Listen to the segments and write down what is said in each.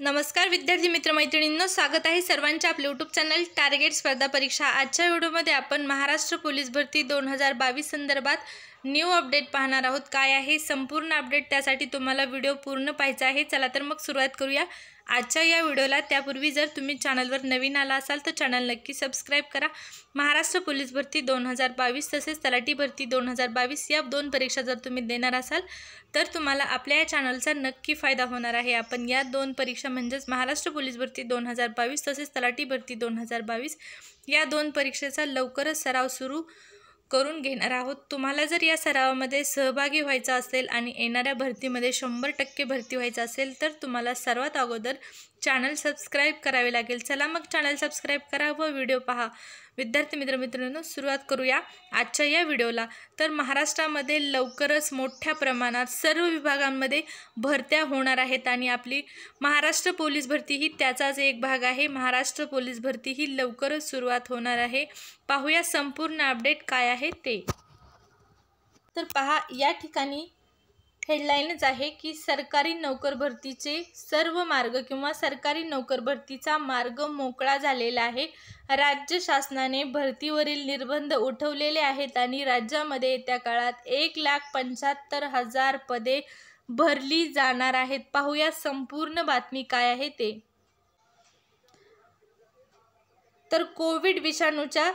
नमस्कार विद्यार्थी मित्रमैत्रिणींनो स्वागत आहे सर्वांच्या आपल्या यूट्यूब चॅनल टार्गेट स्पर्धा परीक्षा आजच्या व्हिडिओमध्ये आपण महाराष्ट्र पोलीस भरती दोन हजार बावीस संदर्भात न्यू अपडेट पाहणार आहोत काय आहे संपूर्ण अपडेट त्यासाठी तुम्हाला व्हिडिओ पूर्ण पाहायचा आहे चला तर मग सुरुवात करूया आजच्या या व्हिडिओला त्यापूर्वी जर तुम्ही चॅनलवर नवीन आला असाल तर चॅनल नक्की सबस्क्राईब करा महाराष्ट्र पोलीस भरती दोन हजार बावीस तसेच तलाठी भरती दोन हजार बावीस या दोन परीक्षा जर तुम्ही देणार असाल तर तुम्हाला आपल्या या चॅनलचा नक्की फायदा होणार आहे आपण या दोन परीक्षा म्हणजेच महाराष्ट्र पोलीस भरती दोन हजार बावीस तसेच तलाठी भरती दोन हजार बावीस या दोन परीक्षेचा लवकरच सराव सुरू करून घेणार आहोत तुम्हाला जर या सरावामध्ये सहभागी व्हायचा असेल आणि येणाऱ्या भरतीमध्ये शंभर टक्के भरती व्हायचं असेल तर तुम्हाला सर्वात अगोदर चॅनल सबस्क्राईब करावे लागेल चला मग चॅनल सबस्क्राईब करा व व्हिडिओ पहा विद्यार्थी मित्रांनो सुरुवात करूया आजच्या या व्हिडिओला तर महाराष्ट्रामध्ये लवकरच मोठ्या प्रमाणात सर्व विभागांमध्ये भरत्या होणार आहेत आणि आपली महाराष्ट्र पोलीस भरती ही त्याचाच एक भाग आहे महाराष्ट्र पोलीस भरती ही लवकरच सुरुवात होणार आहे पाहूया संपूर्ण अपडेट काय आहे ते तर पहा या ठिकाणी हेडलाईनच आहे की सरकारी नोकर भरतीचे सर्व मार्ग किंवा सरकारी नोकर भरतीचा मार्ग मोकळा झालेला आहे राज्य शासनाने भरतीवरील निर्बंध उठवलेले आहेत आणि राज्यामध्ये येत्या काळात एक लाख पंच्याहत्तर हजार पदे भरली जाणार आहेत पाहूया संपूर्ण बातमी काय आहे ते तर कोविड विषाणूच्या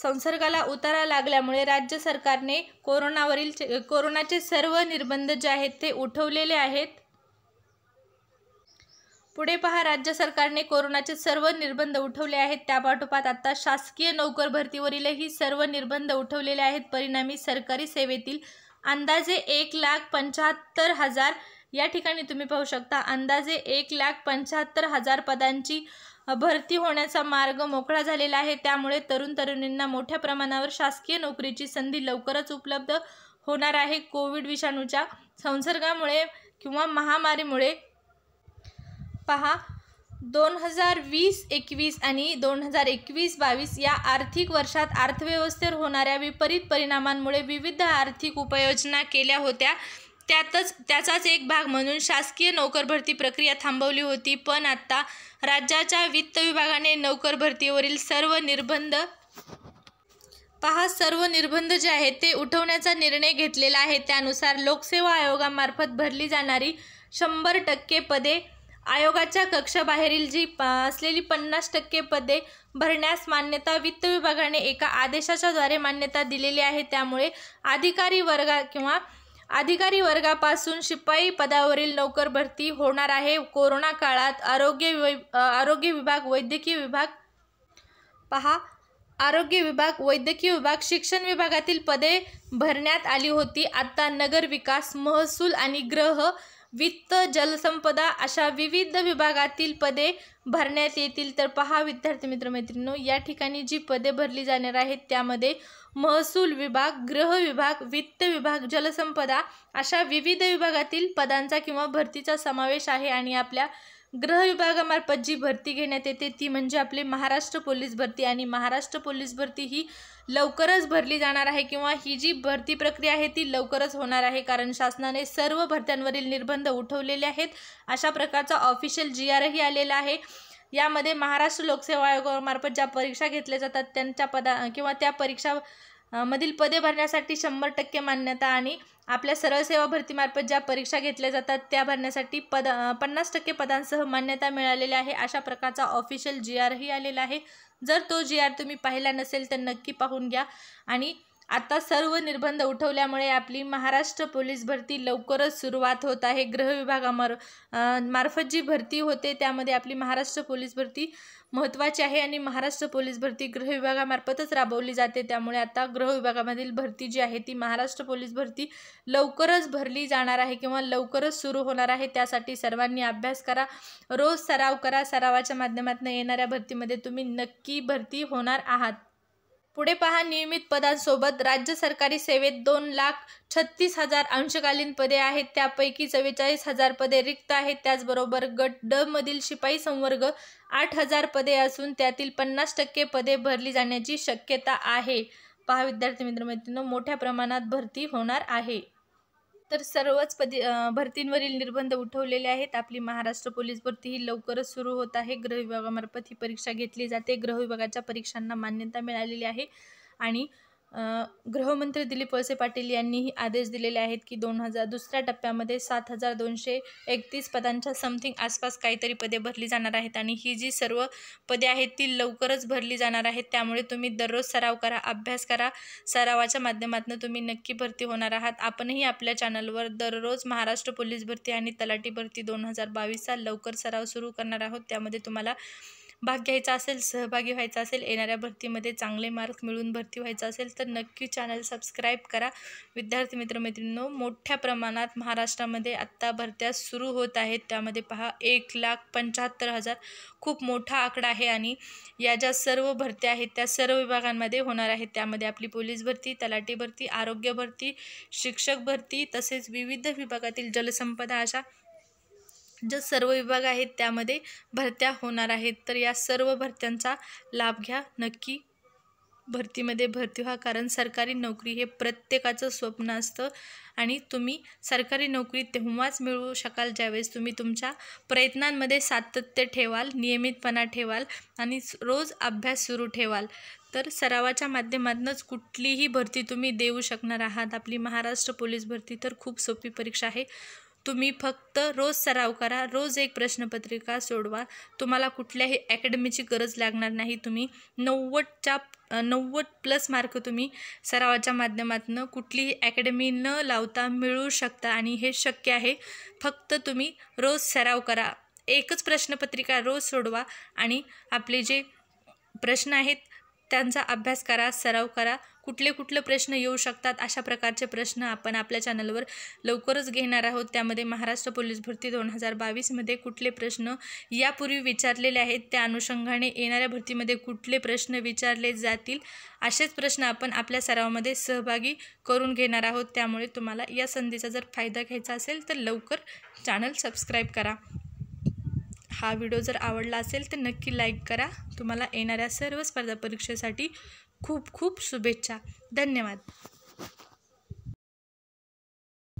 संसर्गाला उतारा लागल्यामुळे राज्य सरकारने कोरोनावरील कोरोनाचे सर्व निर्बंध जे आहेत ते उठवलेले आहेत पुढे पहा राज्य सरकारने कोरोनाचे सर्व निर्बंध उठवले आहेत त्यापाठोपाठ आता शासकीय नोकर भरतीवरीलही सर्व निर्बंध उठवलेले आहेत परिणामी सरकारी सेवेतील अंदाजे एक लाख पंच्याहत्तर हजार या ठिकाणी तुम्ही पाहू शकता अंदाजे एक लाख पंच्याहत्तर हजार पदांची भरती होण्याचा मार्ग मोकळा झालेला आहे त्यामुळे तरुण तरुणींना मोठ्या प्रमाणावर शासकीय नोकरीची संधी लवकरच उपलब्ध होणार आहे कोविड विषाणूच्या संसर्गामुळे किंवा महामारीमुळे पहा दोन हजार वीस एकवीस आणि दोन हजार एकवीस बावीस या आर्थिक वर्षात अर्थव्यवस्थेवर होणाऱ्या विपरीत परिणामांमुळे विविध आर्थिक उपाययोजना केल्या होत्या त्यातच त्याचाच एक भाग म्हणून शासकीय नोकर भरती प्रक्रिया थांबवली होती पण आता राज्याच्या वित्त विभागाने नोकर भरतीवरील सर्व निर्बंध पहा सर्व निर्बंध जे आहेत ते उठवण्याचा निर्णय घेतलेला आहे त्यानुसार लोकसेवा आयोगामार्फत भरली जाणारी शंभर टक्के पदे आयोगाच्या कक्षाबाहेरील जी असलेली पन्नास टक्के पदे भरण्यास मान्यता वित्त विभागाने एका आदेशाच्याद्वारे मान्यता दिलेली आहे त्यामुळे अधिकारी वर्गा किंवा अधिकारी वर्गापासून शिपाई पदावरील नोकर भरती होणार आहे कोरोना काळात आरोग्य आरोग्य विभाग वैद्यकीय विभाग पहा आरोग्य विभाग वैद्यकीय विभाग शिक्षण विभागातील पदे भरण्यात आली होती आता नगर विकास महसूल आणि ग्रह वित्त जलसंपदा अशा विविध विभागातील पदे भरण्यात येतील तर पहा विद्यार्थी मैत्रिणींनो या ठिकाणी जी पदे भरली जाणार आहेत त्यामध्ये महसूल विभाग गृह विभाग वित्त विभाग जलसंपदा अशा विविध विभागातील पदांचा किंवा भरतीचा समावेश आहे आणि आपल्या ग्रह विभागामार्फत जी भरती घेण्यात येते ती म्हणजे आपली महाराष्ट्र पोलीस भरती आणि महाराष्ट्र पोलीस भरती ही लवकरच भरली जाणार आहे किंवा ही जी भरती प्रक्रिया आहे ती लवकरच होणार आहे कारण शासनाने सर्व भरत्यांवरील निर्बंध उठवलेले आहेत अशा प्रकारचा ऑफिशियल जी आरही आलेला आहे यामध्ये महाराष्ट्र लोकसेवा आयोगामार्फत ज्या परीक्षा घेतल्या जातात त्यांच्या पदा किंवा त्या परीक्षा मधील पदे भरण्यासाठी शंभर टक्के मान्यता आणि आपल्या सरळ सेवा भरतीमार्फत ज्या परीक्षा घेतल्या जातात त्या भरण्यासाठी पद पन्नास टक्के पदांसह मान्यता मिळालेली आहे अशा प्रकारचा ऑफिशियल जी आरही आलेला आहे जर तो जी आर तुम्ही पाहिला नसेल तर नक्की पाहून घ्या आणि आता सर्व निर्बंध उठवल्यामुळे आपली महाराष्ट्र पोलीस भरती लवकरच सुरुवात होत आहे गृह विभागामार मार्फत जी भरती होते त्यामध्ये आपली महाराष्ट्र पोलीस भरती महत्त्वाची आहे आणि महाराष्ट्र पोलीस भरती गृह विभागामार्फतच राबवली जाते त्यामुळे आता गृह विभागामधील भरती जी आहे ती महाराष्ट्र पोलीस भरती लवकरच भरली जाणार आहे किंवा लवकरच सुरू होणार आहे त्यासाठी सर्वांनी अभ्यास करा रोज सराव करा सरावाच्या माध्यमातून येणाऱ्या भरतीमध्ये तुम्ही नक्की भरती होणार आहात पुढे पहा नियमित पदांसोबत राज्य सरकारी सेवेत दोन लाख छत्तीस हजार अंशकालीन पदे आहेत त्यापैकी चव्वेचाळीस हजार पदे रिक्त आहेत त्याचबरोबर गट ड मधील शिपाई संवर्ग आठ हजार पदे असून त्यातील पन्नास टक्के पदे भरली जाण्याची शक्यता आहे पहा विद्यार्थी मित्रमैत्रिणी मोठ्या प्रमाणात भरती होणार आहे तर सर्वच पदी भरतींवरील निर्बंध उठवलेले आहेत आपली महाराष्ट्र पोलीस भरती ही लवकरच सुरू होत आहे गृह विभागामार्फत ही परीक्षा घेतली जाते गृह विभागाच्या परीक्षांना मान्यता मिळालेली आहे आणि गृहमंत्री दिलीप वळसे पाटील यांनीही आदेश दिलेले आहेत की दोन हजार दुसऱ्या टप्प्यामध्ये सात हजार दोनशे एकतीस पदांच्या समथिंग आसपास काहीतरी पदे भरली जाणार आहेत आणि ही जी सर्व पदे आहेत ती लवकरच भरली जाणार आहेत त्यामुळे तुम्ही दररोज सराव करा अभ्यास करा सरावाच्या माध्यमातून तुम्ही नक्की भरती होणार आहात आपणही आपल्या चॅनलवर दररोज महाराष्ट्र पोलीस भरती आणि तलाठी भरती दोन हजार बावीसचा लवकर सराव सुरू करणार आहोत त्यामध्ये तुम्हाला भाग घ्यायचा असेल सहभागी व्हायचा असेल येणाऱ्या भरतीमध्ये चांगले मार्क मिळून भरती व्हायचं असेल तर नक्की चॅनल सबस्क्राईब करा विद्यार्थी मित्रमैत्रिणींनो मोठ्या प्रमाणात महाराष्ट्रामध्ये आत्ता भरत्या सुरू होत आहेत त्यामध्ये पहा एक लाख पंच्याहत्तर हजार खूप मोठा आकडा आहे आणि या ज्या सर्व भरत्या आहेत त्या सर्व विभागांमध्ये होणार आहेत त्यामध्ये आपली पोलीस भरती तलाठी भरती आरोग्य भरती शिक्षक भरती तसेच विविध विभागातील जलसंपदा अशा जो सर्व विभाग आहेत त्यामध्ये भरत्या होणार आहेत तर या सर्व भरत्यांचा लाभ घ्या नक्की भरतीमध्ये भरती व्हा कारण सरकारी नोकरी हे प्रत्येकाचं स्वप्न असतं आणि तुम्ही सरकारी नोकरी तेव्हाच मिळवू शकाल ज्यावेळेस तुम्ही तुमच्या प्रयत्नांमध्ये सातत्य ठेवाल नियमितपणा ठेवाल आणि रोज अभ्यास सुरू ठेवाल तर सरावाच्या माध्यमातूनच कुठलीही भरती तुम्ही देऊ शकणार आहात आपली महाराष्ट्र पोलीस भरती तर खूप सोपी परीक्षा आहे तुम्ही फक्त रोज सराव करा रोज एक प्रश्नपत्रिका सोडवा तुम्हाला कुठल्याही अकॅडमीची गरज लागणार नाही तुम्ही नव्वदच्या नव्वद प्लस मार्क तुम्ही सरावाच्या माध्यमातून कुठलीही अकॅडमी न लावता मिळू शकता आणि हे शक्य आहे फक्त तुम्ही रोज सराव करा एकच प्रश्नपत्रिका रोज सोडवा आणि आपले जे प्रश्न आहेत त्यांचा अभ्यास करा सराव करा कुठले कुठले प्रश्न येऊ शकतात अशा प्रकारचे प्रश्न आपण आपल्या चॅनलवर लवकरच घेणार आहोत त्यामध्ये महाराष्ट्र पोलीस भरती दोन हजार बावीसमध्ये कुठले प्रश्न यापूर्वी विचारलेले आहेत त्या अनुषंगाने येणाऱ्या भरतीमध्ये कुठले प्रश्न विचारले जातील असेच प्रश्न आपण आपल्या सरावामध्ये सहभागी करून घेणार आहोत त्यामुळे तुम्हाला या संधीचा जर फायदा घ्यायचा असेल तर लवकर चॅनल सबस्क्राईब करा हा व्हिडिओ जर आवडला असेल तर नक्की लाईक करा तुम्हाला येणाऱ्या सर्व स्पर्धा परीक्षेसाठी खूप खूप शुभेच्छा धन्यवाद